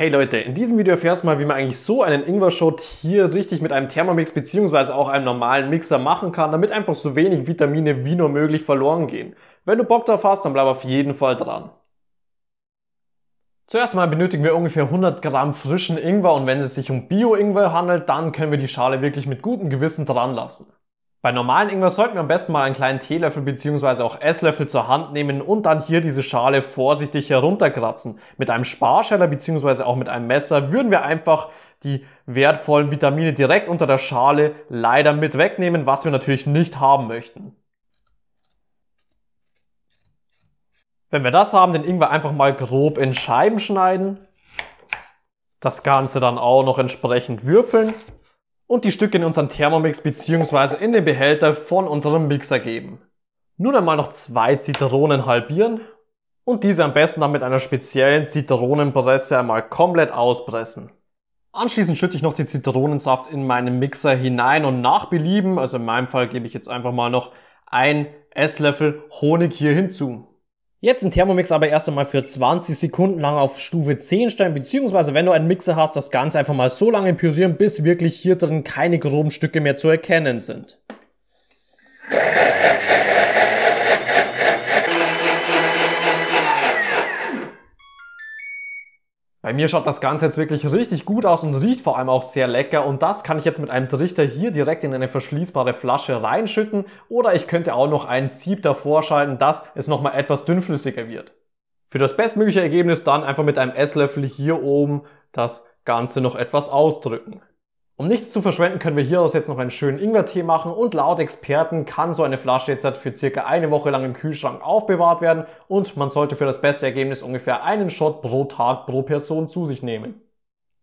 Hey Leute, in diesem Video erfährst du mal, wie man eigentlich so einen Ingwer-Shot hier richtig mit einem Thermomix bzw. auch einem normalen Mixer machen kann, damit einfach so wenig Vitamine wie nur möglich verloren gehen. Wenn du Bock drauf hast, dann bleib auf jeden Fall dran. Zuerst mal benötigen wir ungefähr 100 Gramm frischen Ingwer und wenn es sich um Bio-Ingwer handelt, dann können wir die Schale wirklich mit gutem Gewissen dran lassen. Bei normalen Ingwer sollten wir am besten mal einen kleinen Teelöffel bzw. auch Esslöffel zur Hand nehmen und dann hier diese Schale vorsichtig herunterkratzen. Mit einem Sparscheller bzw. auch mit einem Messer würden wir einfach die wertvollen Vitamine direkt unter der Schale leider mit wegnehmen, was wir natürlich nicht haben möchten. Wenn wir das haben, den Ingwer einfach mal grob in Scheiben schneiden. Das Ganze dann auch noch entsprechend würfeln und die Stücke in unseren Thermomix bzw. in den Behälter von unserem Mixer geben. Nun einmal noch zwei Zitronen halbieren und diese am besten dann mit einer speziellen Zitronenpresse einmal komplett auspressen. Anschließend schütte ich noch den Zitronensaft in meinen Mixer hinein und nach Belieben, also in meinem Fall gebe ich jetzt einfach mal noch ein Esslöffel Honig hier hinzu. Jetzt ein Thermomix aber erst einmal für 20 Sekunden lang auf Stufe 10 stellen, beziehungsweise wenn du einen Mixer hast, das Ganze einfach mal so lange pürieren, bis wirklich hier drin keine groben Stücke mehr zu erkennen sind. Bei mir schaut das Ganze jetzt wirklich richtig gut aus und riecht vor allem auch sehr lecker und das kann ich jetzt mit einem Trichter hier direkt in eine verschließbare Flasche reinschütten oder ich könnte auch noch einen Sieb davor schalten, dass es nochmal etwas dünnflüssiger wird. Für das bestmögliche Ergebnis dann einfach mit einem Esslöffel hier oben das Ganze noch etwas ausdrücken. Um nichts zu verschwenden, können wir hieraus jetzt noch einen schönen Ingwertee machen und laut Experten kann so eine Flasche jetzt halt für circa eine Woche lang im Kühlschrank aufbewahrt werden und man sollte für das beste Ergebnis ungefähr einen Shot pro Tag pro Person zu sich nehmen.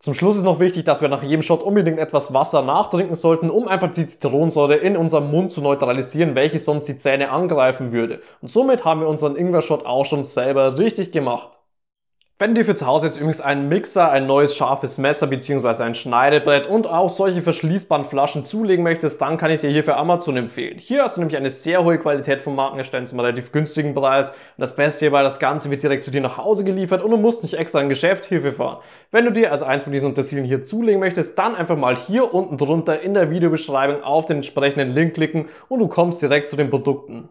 Zum Schluss ist noch wichtig, dass wir nach jedem Shot unbedingt etwas Wasser nachtrinken sollten, um einfach die Zitronensäure in unserem Mund zu neutralisieren, welche sonst die Zähne angreifen würde. Und somit haben wir unseren Ingwer-Shot auch schon selber richtig gemacht. Wenn du dir für zu Hause jetzt übrigens einen Mixer, ein neues scharfes Messer bzw. ein Schneidebrett und auch solche verschließbaren Flaschen zulegen möchtest, dann kann ich dir hierfür Amazon empfehlen. Hier hast du nämlich eine sehr hohe Qualität von Markenherstellern zum relativ günstigen Preis. Und das Beste hierbei, das Ganze wird direkt zu dir nach Hause geliefert und du musst nicht extra ein Geschäft Hilfe fahren. Wenn du dir also eins von diesen Untersilien hier zulegen möchtest, dann einfach mal hier unten drunter in der Videobeschreibung auf den entsprechenden Link klicken und du kommst direkt zu den Produkten.